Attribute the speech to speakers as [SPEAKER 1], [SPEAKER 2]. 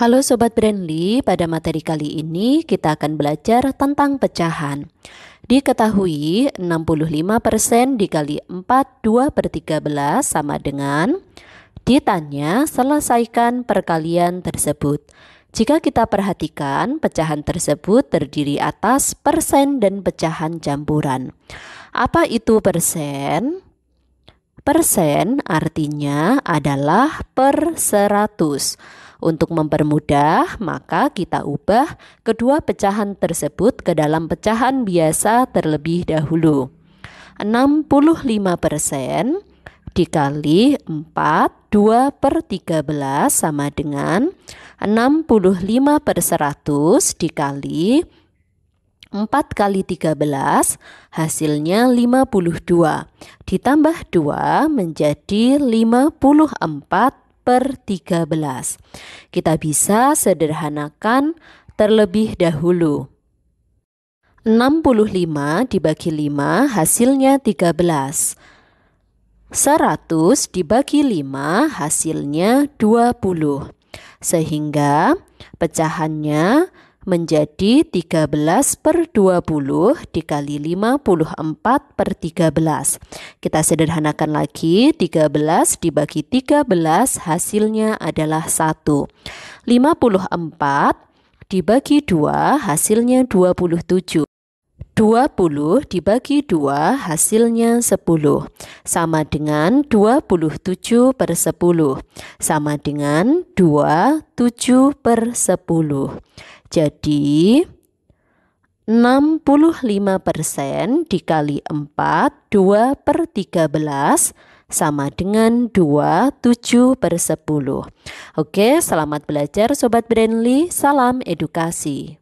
[SPEAKER 1] Halo Sobat Brandly, pada materi kali ini kita akan belajar tentang pecahan. Diketahui 65% dikali 4 2 per 13 sama dengan ditanya selesaikan perkalian tersebut. Jika kita perhatikan, pecahan tersebut terdiri atas persen dan pecahan campuran. Apa itu persen? Persen artinya adalah per 100. Untuk mempermudah, maka kita ubah kedua pecahan tersebut ke dalam pecahan biasa terlebih dahulu. 65% dikali 4 2 per 13 sama dengan 65 per 100 dikali 4 kali 13 hasilnya 52 ditambah 2 menjadi 54 per 13. Kita bisa sederhanakan terlebih dahulu. 65 dibagi 5 hasilnya 13. 100 dibagi 5 hasilnya 20. Sehingga pecahannya menjadi 13 per 20 dikali 54 per 13. Kita sederhanakan lagi, 13 dibagi 13 hasilnya adalah 1. 54 dibagi 2 hasilnya 27. 20 dibagi 2 hasilnya 10 sama dengan 27 per 10 sama dengan 27 per 10 jadi 65% dikali 4, 2 per 13 sama dengan 2, 7 per 10. Oke, selamat belajar Sobat Brandly. Salam edukasi.